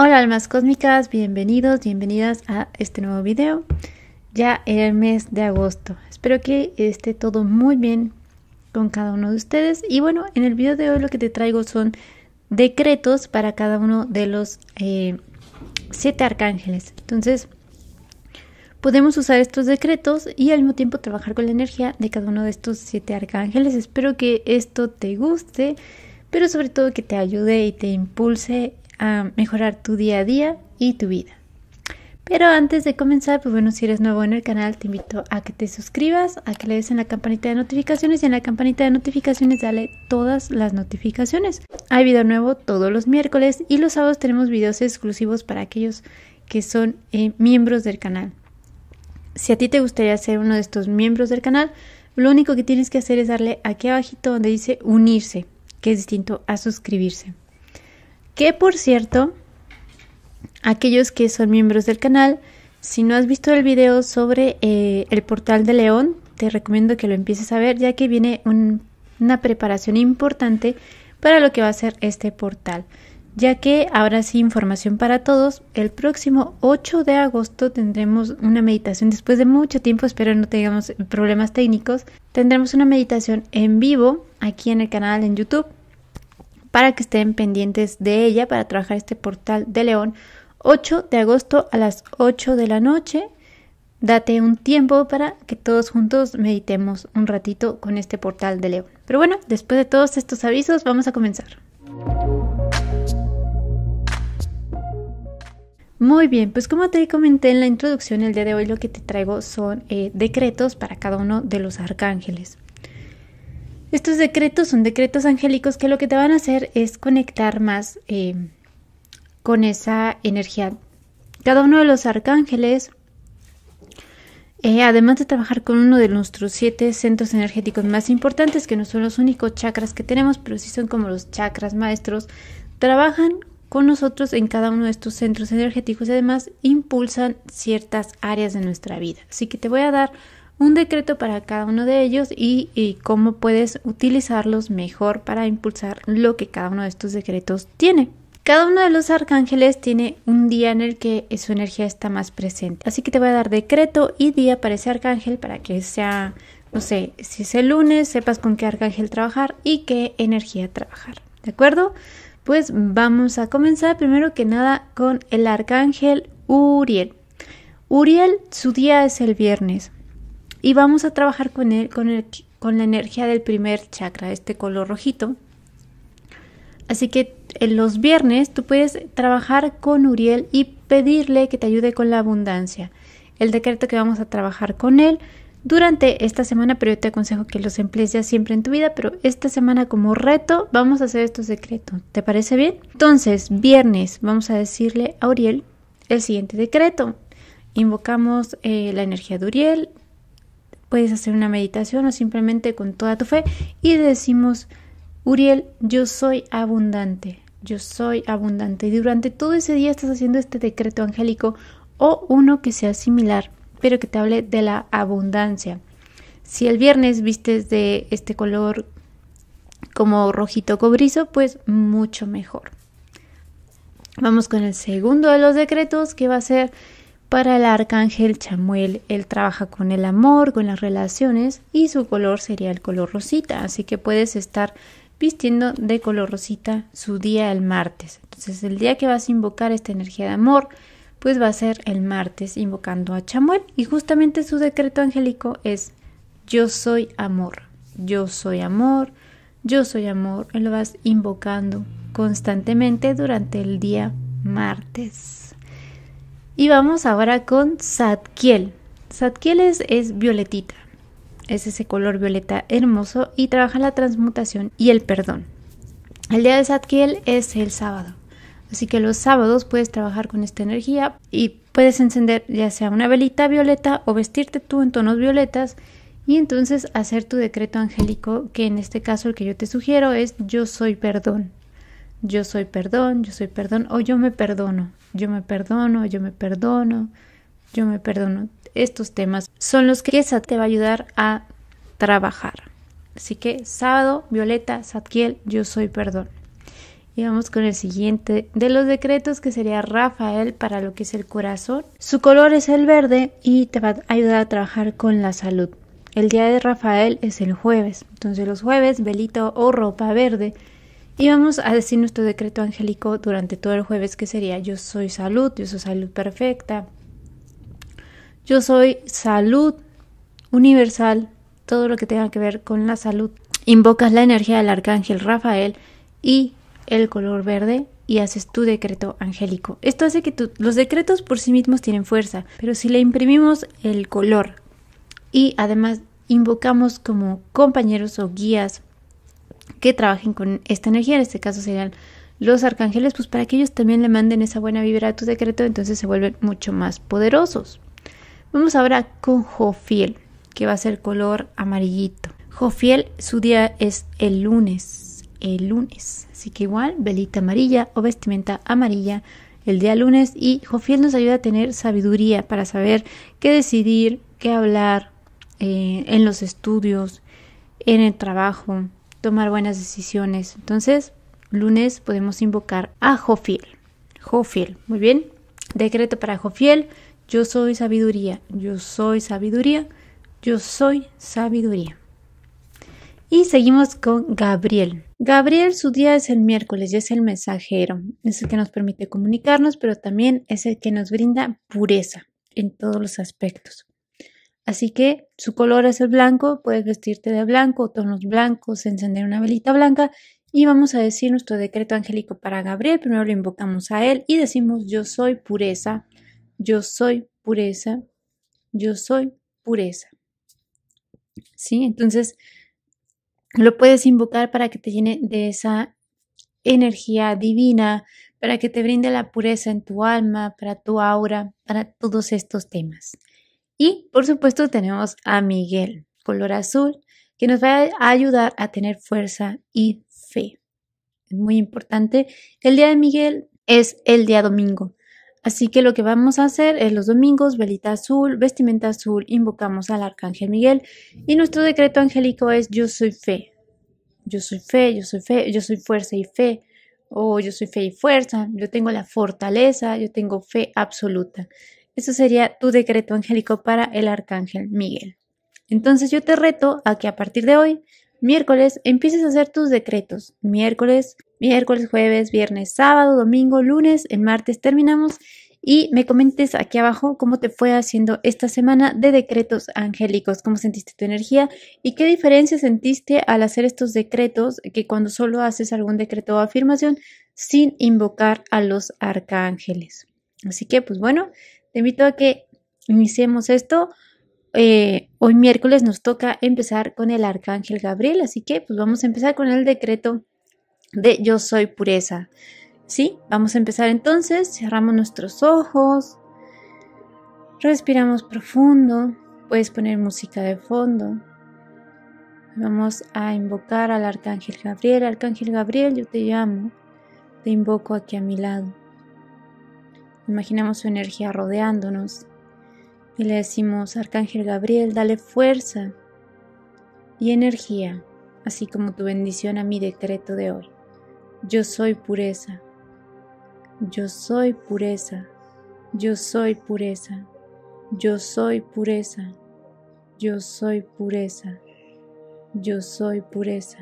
Hola almas cósmicas, bienvenidos, bienvenidas a este nuevo video, ya en el mes de agosto. Espero que esté todo muy bien con cada uno de ustedes y bueno, en el video de hoy lo que te traigo son decretos para cada uno de los eh, siete arcángeles. Entonces, podemos usar estos decretos y al mismo tiempo trabajar con la energía de cada uno de estos siete arcángeles. Espero que esto te guste pero sobre todo que te ayude y te impulse a mejorar tu día a día y tu vida. Pero antes de comenzar, pues bueno, si eres nuevo en el canal, te invito a que te suscribas, a que le des en la campanita de notificaciones y en la campanita de notificaciones dale todas las notificaciones. Hay video nuevo todos los miércoles y los sábados tenemos videos exclusivos para aquellos que son eh, miembros del canal. Si a ti te gustaría ser uno de estos miembros del canal, lo único que tienes que hacer es darle aquí abajito donde dice unirse, que es distinto a suscribirse. Que por cierto, aquellos que son miembros del canal, si no has visto el video sobre eh, el portal de León, te recomiendo que lo empieces a ver ya que viene una preparación importante para lo que va a ser este portal. Ya que ahora sí información para todos, el próximo 8 de agosto tendremos una meditación, después de mucho tiempo, espero no tengamos problemas técnicos, tendremos una meditación en vivo aquí en el canal en YouTube para que estén pendientes de ella para trabajar este portal de León 8 de agosto a las 8 de la noche. Date un tiempo para que todos juntos meditemos un ratito con este portal de León. Pero bueno, después de todos estos avisos vamos a comenzar. Muy bien, pues como te comenté en la introducción, el día de hoy lo que te traigo son eh, decretos para cada uno de los arcángeles. Estos decretos son decretos angélicos que lo que te van a hacer es conectar más eh, con esa energía. Cada uno de los arcángeles, eh, además de trabajar con uno de nuestros siete centros energéticos más importantes, que no son los únicos chakras que tenemos, pero sí son como los chakras maestros, trabajan con nosotros en cada uno de estos centros energéticos y además impulsan ciertas áreas de nuestra vida. Así que te voy a dar un decreto para cada uno de ellos y, cómo puedes utilizarlos mejor para impulsar lo que cada uno de estos decretos tiene. Cada uno de los arcángeles tiene un día en el que su energía está más presente. Así que te voy a dar decreto y día para ese arcángel para que sea, no sé, si es el lunes, sepas con qué arcángel trabajar y qué energía trabajar. ¿De acuerdo? Pues vamos a comenzar primero que nada con el arcángel Uriel. Uriel, su día es el viernes y vamos a trabajar con, él, con, con la energía del primer chakra, este color rojito. Así que en los viernes tú puedes trabajar con Uriel y pedirle que te ayude con la abundancia. El decreto que vamos a trabajar con él durante esta semana, pero yo te aconsejo que los emplees ya siempre en tu vida, pero esta semana como reto vamos a hacer estos decretos. ¿Te parece bien? Entonces, viernes vamos a decirle a Uriel el siguiente decreto. Invocamos eh, la energía de Uriel, puedes hacer una meditación o simplemente con toda tu fe y decimos, Uriel, yo soy abundante, yo soy abundante. Y durante todo ese día estás haciendo este decreto angélico o uno que sea similar, pero que te hable de la abundancia. Si el viernes vistes de este color como rojito cobrizo, pues mucho mejor. Vamos con el segundo de los decretos que va a ser para el arcángel Chamuel, él trabaja con el amor, con las relaciones y su color sería el color rosita, así que puedes estar vistiendo de color rosita su día el martes. Entonces el día que vas a invocar esta energía de amor, pues va a ser el martes invocando a Chamuel y justamente su decreto angélico es yo soy amor, yo soy amor, yo soy amor. Lo vas invocando constantemente durante el día martes. Y vamos ahora con Satkiel. Satkiel es, violetita. Es ese color violeta hermoso y trabaja la transmutación y el perdón. El día de satkiel es el sábado. Así que los sábados puedes trabajar con esta energía y puedes encender ya sea una velita violeta o vestirte tú en tonos violetas y entonces hacer tu decreto angélico, que en este caso el que yo te sugiero es yo soy perdón yo soy perdón, yo soy perdón, o yo me perdono, yo me perdono, yo me perdono, yo me perdono. Estos temas son los que esa te va a ayudar a trabajar. Así que sábado, Violeta, Satkiel, yo soy perdón. Y vamos con el siguiente de los decretos que sería Rafael para lo que es el corazón. Su color es el verde y te va a ayudar a trabajar con la salud. El día de Rafael es el jueves, entonces los jueves velito o ropa verde y vamos a decir nuestro decreto angélico durante todo el jueves, que sería yo soy salud, yo soy salud perfecta, yo soy salud universal, todo lo que tenga que ver con la salud. Invocas la energía del arcángel Rafael y el color verde y haces tu decreto angélico. Esto hace que los decretos por sí mismos tienen fuerza, pero si le imprimimos el color y además invocamos como compañeros o guías que trabajen con esta energía, en este caso serían los arcángeles, pues para que ellos también le manden esa buena vibra a tu decreto, entonces se vuelven mucho más poderosos. Vamos ahora con Jofiel, que va a ser color amarillito. Jofiel, su día es el lunes, el lunes, así que igual velita amarilla o vestimenta amarilla el día lunes y Jofiel nos ayuda a tener sabiduría para saber qué decidir, qué hablar eh, en los estudios, en el trabajo, tomar buenas decisiones. Entonces, lunes podemos invocar a Jofiel. Jofiel, muy bien. Decreto para Jofiel, yo soy sabiduría, yo soy sabiduría, yo soy sabiduría. Y seguimos con Gabriel. Gabriel, su día es el miércoles y es el mensajero, es el que nos permite comunicarnos, pero también es el que nos brinda pureza en todos los aspectos. Así que su color es el blanco, puedes vestirte de blanco, tonos blancos, encender una velita blanca y vamos a decir nuestro decreto angélico para Gabriel. Primero lo invocamos a él y decimos yo soy pureza, yo soy pureza, yo soy pureza. ¿Sí? Entonces lo puedes invocar para que te llene de esa energía divina, para que te brinde la pureza en tu alma, para tu aura, para todos estos temas. Y por supuesto tenemos a Miguel, color azul, que nos va a ayudar a tener fuerza y fe. Es muy importante. El día de Miguel es el día domingo. Así que lo que vamos a hacer es los domingos, velita azul, vestimenta azul, invocamos al Arcángel Miguel y nuestro decreto angélico es yo soy fe. Yo soy fe, yo soy fe, yo soy fuerza y fe. O oh, yo soy fe y fuerza, yo tengo la fortaleza, yo tengo fe absoluta. Eso sería tu decreto angélico para el arcángel Miguel. Entonces yo te reto a que a partir de hoy, miércoles, empieces a hacer tus decretos. Miércoles, miércoles, jueves, viernes, sábado, domingo, lunes, el martes terminamos y me comentes aquí abajo cómo te fue haciendo esta semana de decretos angélicos, cómo sentiste tu energía y qué diferencia sentiste al hacer estos decretos que cuando solo haces algún decreto o afirmación sin invocar a los arcángeles. Así que, pues bueno, te invito a que iniciemos esto. Eh, hoy miércoles nos toca empezar con el arcángel Gabriel, así que pues vamos a empezar con el decreto de yo soy pureza. ¿Sí? Vamos a empezar entonces, cerramos nuestros ojos, respiramos profundo, puedes poner música de fondo. Vamos a invocar al arcángel Gabriel. Arcángel Gabriel, yo te llamo, te invoco aquí a mi lado. Imaginamos su energía rodeándonos y le decimos, Arcángel Gabriel, dale fuerza y energía, así como tu bendición a mi decreto de hoy. Yo soy pureza. Yo soy pureza. Yo soy pureza. Yo soy pureza. Yo soy pureza. Yo soy pureza.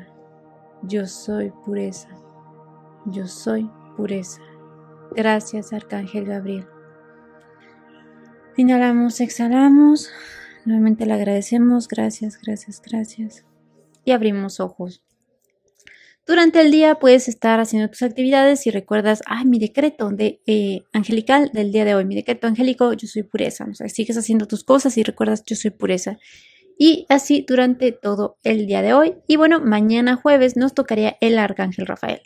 Yo soy pureza. Yo soy pureza. Gracias, Arcángel Gabriel. Inhalamos, exhalamos. Nuevamente le agradecemos. Gracias, gracias, gracias. Y abrimos ojos. Durante el día puedes estar haciendo tus actividades y recuerdas, Ay, mi decreto eh, angelical del día de hoy, mi decreto angélico, yo soy pureza. sigues haciendo tus cosas y recuerdas, yo soy pureza. Y así durante todo el día de hoy. Y bueno, mañana jueves nos tocaría el arcángel Rafael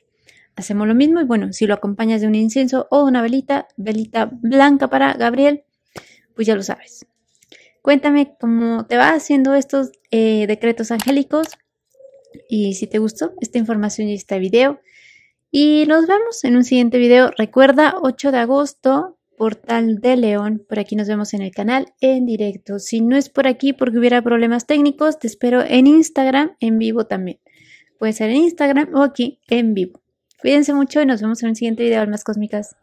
hacemos lo mismo y bueno, si lo acompañas de un incienso o una velita, velita blanca para Gabriel, pues ya lo sabes. Cuéntame cómo te va haciendo estos eh, decretos angélicos y si te gustó esta información y este video. Y nos vemos en un siguiente video. Recuerda, 8 de agosto, Portal de León. Por aquí nos vemos en el canal en directo. Si no es por aquí porque hubiera problemas técnicos, te espero en Instagram en vivo también. Puede ser en Instagram o aquí en vivo. Cuídense mucho y nos vemos en un siguiente video, almas cósmicas.